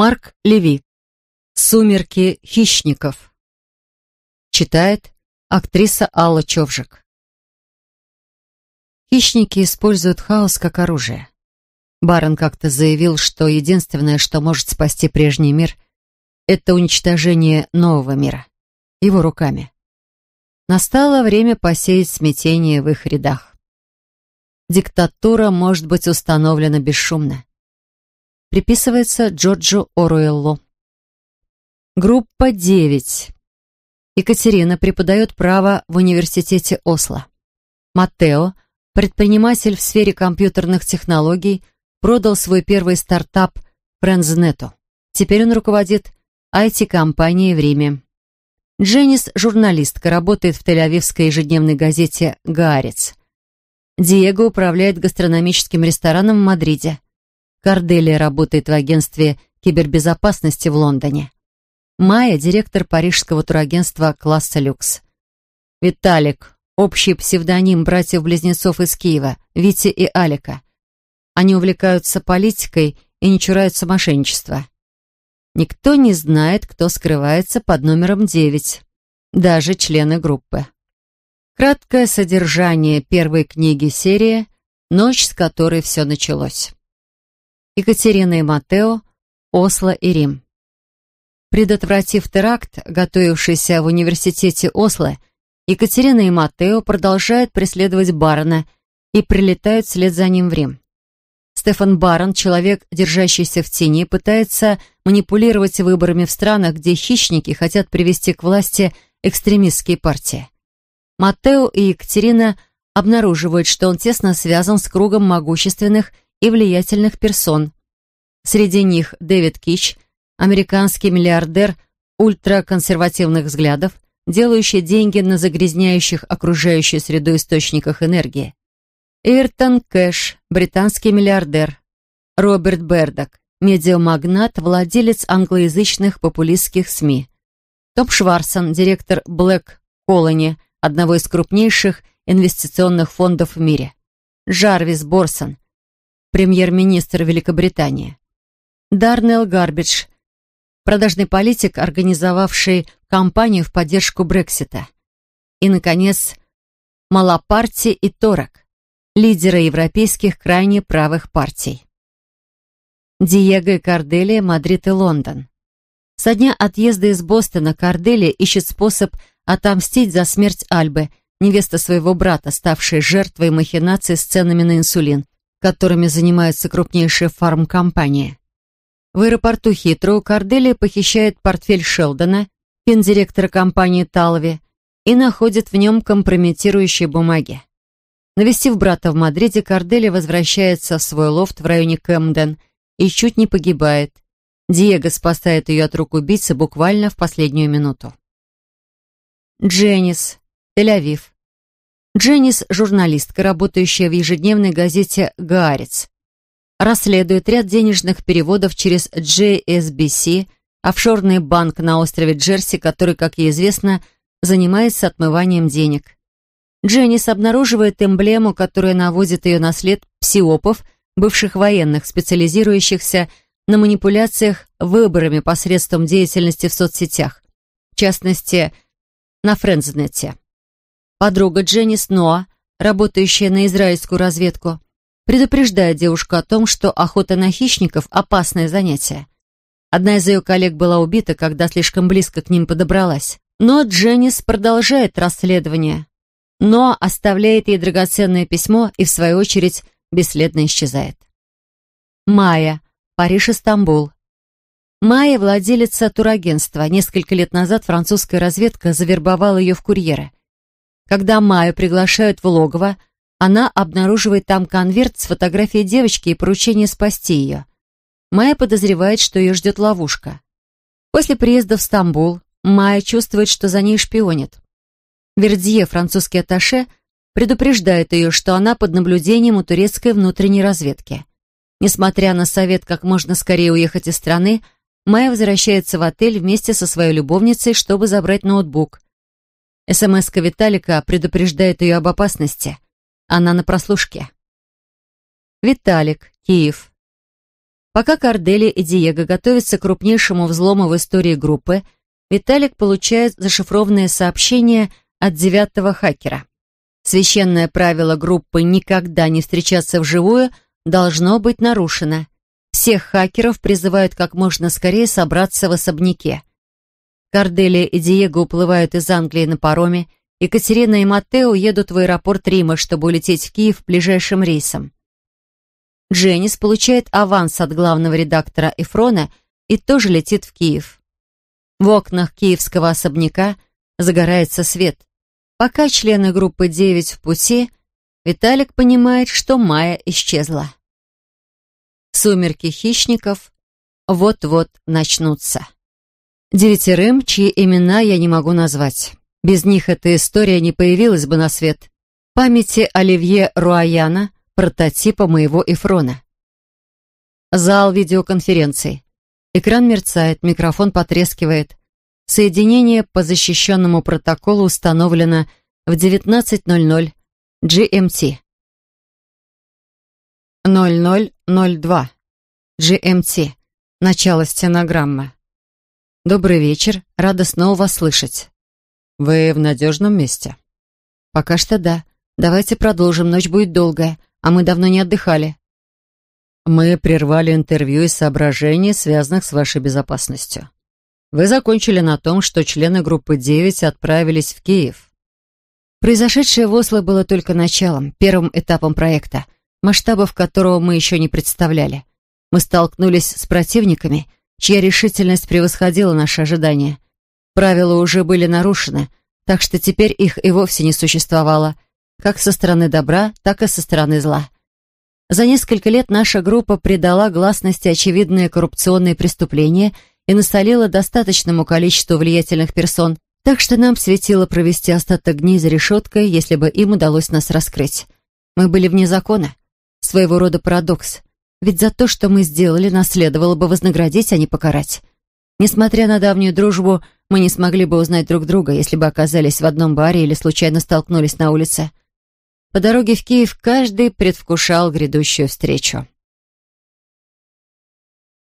Марк Леви. «Сумерки хищников». Читает актриса Алла Човжик. Хищники используют хаос как оружие. Барон как-то заявил, что единственное, что может спасти прежний мир, это уничтожение нового мира. Его руками. Настало время посеять смятение в их рядах. Диктатура может быть установлена бесшумно приписывается Джорджу Оруэллу. Группа 9. Екатерина преподает право в университете Осло. Матео, предприниматель в сфере компьютерных технологий, продал свой первый стартап Френзнету. Теперь он руководит IT-компанией в Риме. Дженнис – журналистка, работает в Тель-Авивской ежедневной газете «Гарец». Диего управляет гастрономическим рестораном в Мадриде. Корделия работает в агентстве кибербезопасности в Лондоне. Майя – директор парижского турагентства класса «Люкс». Виталик – общий псевдоним братьев-близнецов из Киева, Вити и Алика. Они увлекаются политикой и не чураются мошенничества. Никто не знает, кто скрывается под номером 9, даже члены группы. Краткое содержание первой книги серии «Ночь, с которой все началось». Екатерина и Матео, Осло и Рим. Предотвратив теракт, готовившийся в университете Осло, Екатерина и Матео продолжают преследовать барона и прилетают вслед за ним в Рим. Стефан Барон, человек, держащийся в тени, пытается манипулировать выборами в странах, где хищники хотят привести к власти экстремистские партии. Матео и Екатерина обнаруживают, что он тесно связан с кругом могущественных и влиятельных персон. Среди них Дэвид Кич, американский миллиардер ультраконсервативных взглядов, делающий деньги на загрязняющих окружающую среду источниках энергии. Иртон Кэш, британский миллиардер. Роберт Бердок, медиамагнат, владелец англоязычных популистских СМИ. Том Шварсон, директор Black Colony, одного из крупнейших инвестиционных фондов в мире. Джарвис Борсон, премьер-министр Великобритании. Дарнелл Гарбидж, продажный политик, организовавший кампанию в поддержку Брексита. И, наконец, Малапарти и Торок, лидеры европейских крайне правых партий. Диего и Корделия, Мадрид и Лондон. Со дня отъезда из Бостона Корделия ищет способ отомстить за смерть Альбы, невеста своего брата, ставшей жертвой махинации с ценами на инсулин, которыми занимаются крупнейшие фармкомпании. В аэропорту Хитроу Корделия похищает портфель Шелдона, пендиректора компании Талви, и находит в нем компрометирующие бумаги. Навестив брата в Мадриде, Корделия возвращается в свой лофт в районе Кэмден и чуть не погибает. Диего спасает ее от рук убийцы буквально в последнюю минуту. Дженнис, Тель-Авив, Дженнис – журналистка, работающая в ежедневной газете «Гаарец». Расследует ряд денежных переводов через JSBC, офшорный банк на острове Джерси, который, как ей известно, занимается отмыванием денег. Дженнис обнаруживает эмблему, которая наводит ее на след псиопов, бывших военных, специализирующихся на манипуляциях выборами посредством деятельности в соцсетях, в частности, на Френдзнете. Подруга Дженни Ноа, работающая на израильскую разведку, предупреждает девушку о том, что охота на хищников – опасное занятие. Одна из ее коллег была убита, когда слишком близко к ним подобралась. Но Дженнис продолжает расследование, Ноа оставляет ей драгоценное письмо и, в свою очередь, бесследно исчезает. Майя. Париж Стамбул. Майя – владелица турагентства. Несколько лет назад французская разведка завербовала ее в курьеры. Когда Майю приглашают в логово, она обнаруживает там конверт с фотографией девочки и поручение спасти ее. Майя подозревает, что ее ждет ловушка. После приезда в Стамбул Майя чувствует, что за ней шпионит. Вердье, французский аташе, предупреждает ее, что она под наблюдением у турецкой внутренней разведки. Несмотря на совет как можно скорее уехать из страны, Майя возвращается в отель вместе со своей любовницей, чтобы забрать ноутбук – СМС-ка эм Виталика предупреждает ее об опасности. Она на прослушке. Виталик, Киев. Пока Кардели и Диего готовятся к крупнейшему взлому в истории группы, Виталик получает зашифрованное сообщение от девятого хакера. Священное правило группы «никогда не встречаться вживую» должно быть нарушено. Всех хакеров призывают как можно скорее собраться в особняке. Корделия и Диего уплывают из Англии на пароме, Екатерина и Матео едут в аэропорт Рима, чтобы улететь в Киев ближайшим рейсом. Дженнис получает аванс от главного редактора Эфрона и тоже летит в Киев. В окнах киевского особняка загорается свет. Пока члены группы 9 в пути, Виталик понимает, что Майя исчезла. Сумерки хищников вот-вот начнутся. Девятерым, чьи имена я не могу назвать. Без них эта история не появилась бы на свет. памяти Оливье Руаяна, прототипа моего Эфрона. Зал видеоконференции. Экран мерцает, микрофон потрескивает. Соединение по защищенному протоколу установлено в 19.00 GMT. 0002 GMT. Начало стенограммы. «Добрый вечер. Рада снова вас слышать». «Вы в надежном месте?» «Пока что да. Давайте продолжим. Ночь будет долгая, а мы давно не отдыхали». «Мы прервали интервью из соображений, связанных с вашей безопасностью. Вы закончили на том, что члены группы 9 отправились в Киев». Произошедшее в Осло было только началом, первым этапом проекта, масштабов которого мы еще не представляли. Мы столкнулись с противниками – чья решительность превосходила наши ожидания. Правила уже были нарушены, так что теперь их и вовсе не существовало, как со стороны добра, так и со стороны зла. За несколько лет наша группа придала гласности очевидные коррупционные преступления и насолила достаточному количеству влиятельных персон, так что нам светило провести остаток дней за решеткой, если бы им удалось нас раскрыть. Мы были вне закона. Своего рода парадокс. Ведь за то, что мы сделали, нас следовало бы вознаградить, а не покарать. Несмотря на давнюю дружбу, мы не смогли бы узнать друг друга, если бы оказались в одном баре или случайно столкнулись на улице. По дороге в Киев каждый предвкушал грядущую встречу.